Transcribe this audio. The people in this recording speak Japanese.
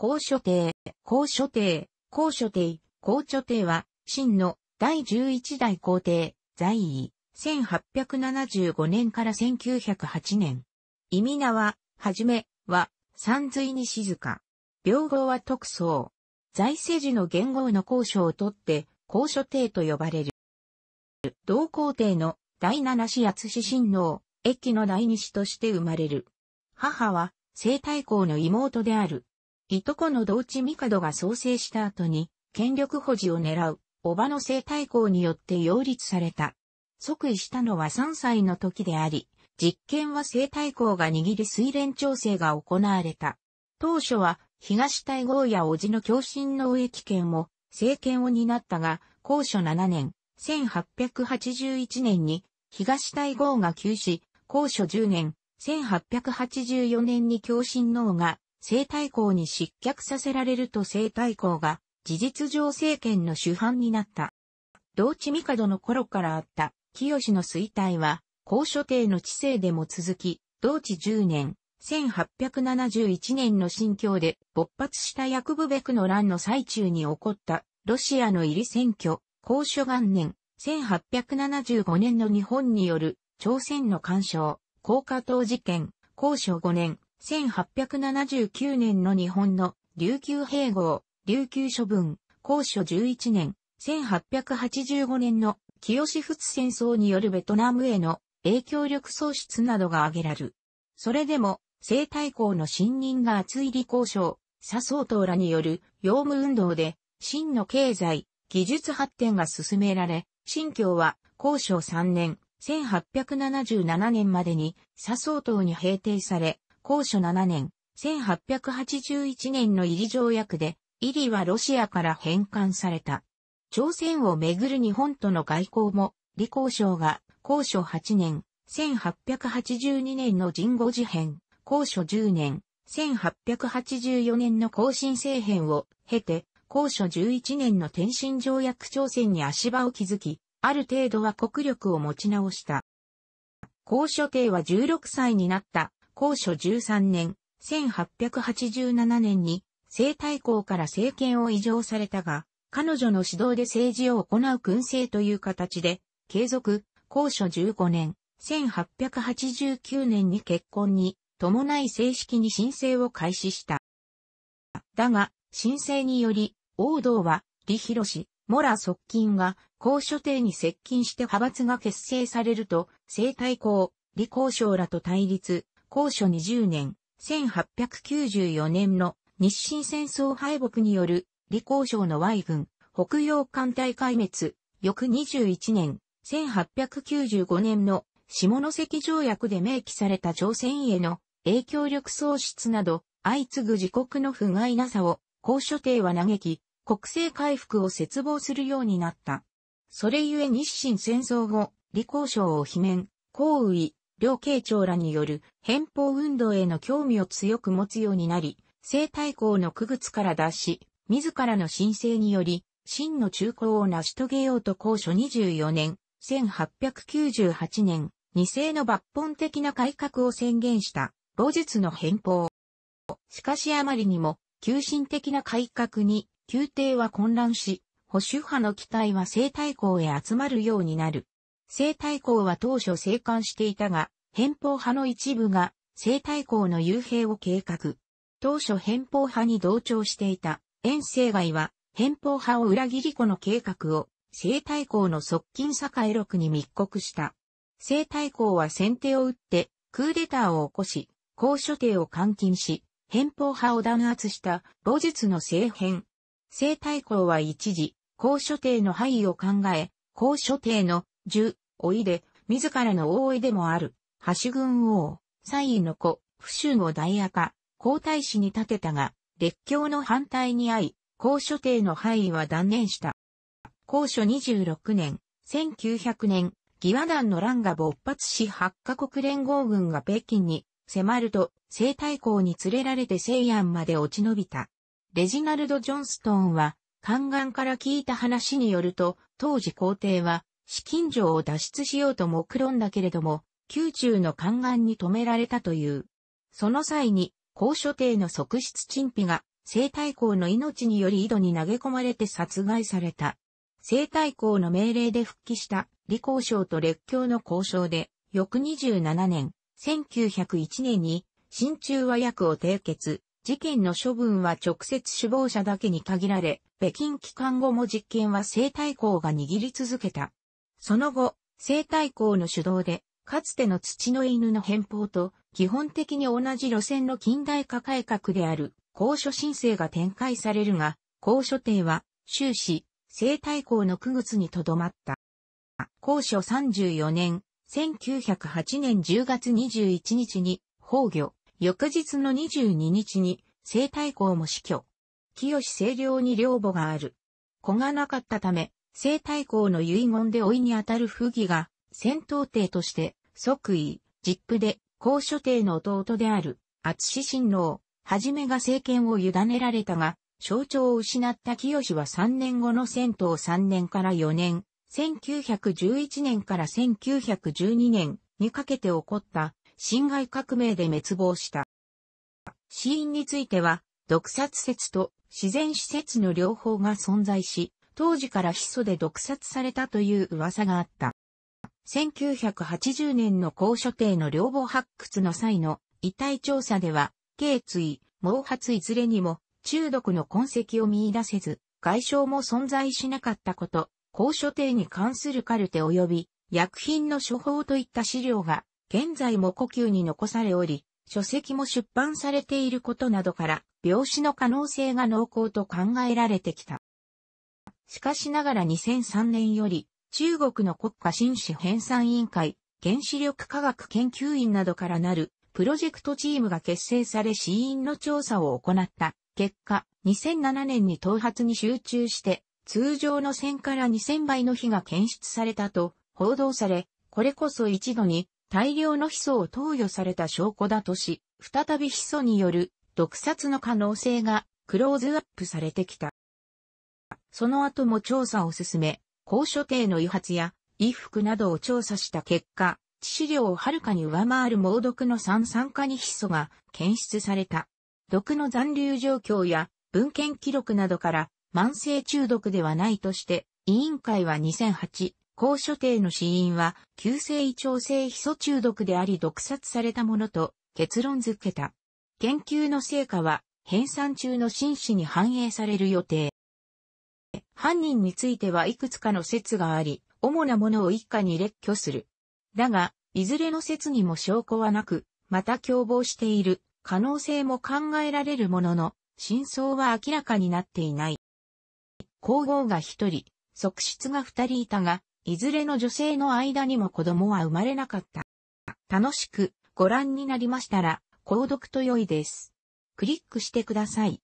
高所帝、高所帝、高所帝、高所帝は、真の第11代皇帝、在位、1875年から1908年。意味名は、はじめ、は、三髄に静か。病号は特捜。在世時の元号の高所をとって、高所帝と呼ばれる。同皇帝の第七子厚子親王、駅の第二子として生まれる。母は、生太后の妹である、いとこの同地帝が創生した後に、権力保持を狙う、叔母の生態校によって擁立された。即位したのは3歳の時であり、実験は生態校が握る水連調整が行われた。当初は、東大郷や叔父の共振の植危険を、政権を担ったが、高所7年、1881年に、東大郷が急死、高所10年、1884年に共振のが西太后に失脚させられると西太后が事実上政権の主犯になった。同地帝の頃からあった清の衰退は高所帝の治世でも続き、同治10年、1871年の新教で勃発したヤクブベクの乱の最中に起こったロシアの入り選挙、高所元年、1875年の日本による朝鮮の干渉、高架党事件、高所5年、1879年の日本の琉球併合、琉球処分、高所11年、1885年の清仏戦争によるベトナムへの影響力喪失などが挙げられる。それでも、西太后の信任が厚い李交渉、佐総統らによる用務運動で、真の経済、技術発展が進められ、新教は公所3年、1877年までに佐総統に平定され、高所7年、1881年の入り条約で、入りはロシアから返還された。朝鮮をめぐる日本との外交も、李光省が、高所8年、1882年の人語事変、高所10年、1884年の更新政変を経て、高所11年の天津条約朝鮮に足場を築き、ある程度は国力を持ち直した。高所帝は16歳になった高所13年、1887年に西太后から政権を移譲されたが、彼女の指導で政治を行う君政という形で、継続、高所15年、1889年に結婚に伴い正式に申請を開始した。だが、申請により、王道は、李広氏、モラ側近が、高所定に接近して派閥が結成されると、聖太公、李公省らと対立、高所20年、1894年の日清戦争敗北による李光省の Y 軍、北洋艦隊壊滅、翌21年、1895年の下関条約で明記された朝鮮への影響力喪失など、相次ぐ自国の不甲斐なさを、高所帝は嘆き、国政回復を絶望するようになった。それゆえ日清戦争後、李光省を罷免、降雨、両慶長らによる変法運動への興味を強く持つようになり、生太校の区別から脱し、自らの申請により、真の中高を成し遂げようと高所24年、1898年、二世の抜本的な改革を宣言した、老術の変法。しかしあまりにも、急進的な改革に、宮廷は混乱し、保守派の期待は生太校へ集まるようになる。西太后は当初生還していたが、偏方派の一部が西太后の幽閉を計画。当初偏方派に同調していた遠征外は偏方派を裏切り子の計画を西太后の側近栄禄に密告した。西太后は先手を打ってクーデターを起こし、高所帝を監禁し、偏方派を弾圧した母術の政変。西太后は一時、高所帝の範囲を考え、高所帝の十、おいで、自らの大いでもある、橋軍王、西位の子、不州を大赤、皇太子に立てたが、列強の反対に遭い、皇所帝の範囲は断念した。皇所26年、1900年、義和団の乱が勃発し八カ国連合軍が北京に迫ると、西太后に連れられて西安まで落ち延びた。レジナルド・ジョンストンは、宦官から聞いた話によると、当時皇帝は、資金上を脱出しようと目論んだけれども、宮中の宦官に止められたという。その際に、高所帝の側室陳皮が、生態公の命により井戸に投げ込まれて殺害された。生態公の命令で復帰した、李鴻章と列強の交渉で、翌27年、1901年に、親中和役を締結。事件の処分は直接首謀者だけに限られ、北京帰還後も実権は生態公が握り続けた。その後、西太校の主導で、かつての土の犬の変貌と、基本的に同じ路線の近代化改革である、公所申請が展開されるが、公所廷は、終始、西太校の区月にとどまった。公所34年、1908年10月21日に、崩御、翌日の22日に、西太校も死去。清清涼に両母がある。子がなかったため、西太后の遺言で老いにあたる不義が、戦闘帝として、即位、実父で、高所帝の弟である、厚志親王、はじめが政権を委ねられたが、象徴を失った清は3年後の戦闘3年から4年、1911年から1912年にかけて起こった侵害革命で滅亡した。死因については、毒殺説と自然施設の両方が存在し、当時からヒ素で毒殺されたという噂があった。1980年の高所定の両母発掘の際の遺体調査では、頸椎、毛髪いずれにも中毒の痕跡を見出せず、外傷も存在しなかったこと、高所定に関するカルテ及び薬品の処方といった資料が現在も呼吸に残されおり、書籍も出版されていることなどから、病死の可能性が濃厚と考えられてきた。しかしながら2003年より、中国の国家新種編纂委員会、原子力科学研究院などからなる、プロジェクトチームが結成され死因の調査を行った。結果、2007年に頭髪に集中して、通常の1000から2000倍の火が検出されたと報道され、これこそ一度に大量のヒ素を投与された証拠だとし、再びヒ素による毒殺の可能性がクローズアップされてきた。その後も調査を進め、高所定の油発や衣服などを調査した結果、致死量をはるかに上回る猛毒の酸酸化にヒ素が検出された。毒の残留状況や文献記録などから慢性中毒ではないとして、委員会は2008、高所定の死因は急性胃腸性ヒ素中毒であり毒殺されたものと結論付けた。研究の成果は、編纂中の真摯に反映される予定。犯人についてはいくつかの説があり、主なものを一家に列挙する。だが、いずれの説にも証拠はなく、また共謀している可能性も考えられるものの、真相は明らかになっていない。皇后が一人、側室が二人いたが、いずれの女性の間にも子供は生まれなかった。楽しくご覧になりましたら、購読と良いです。クリックしてください。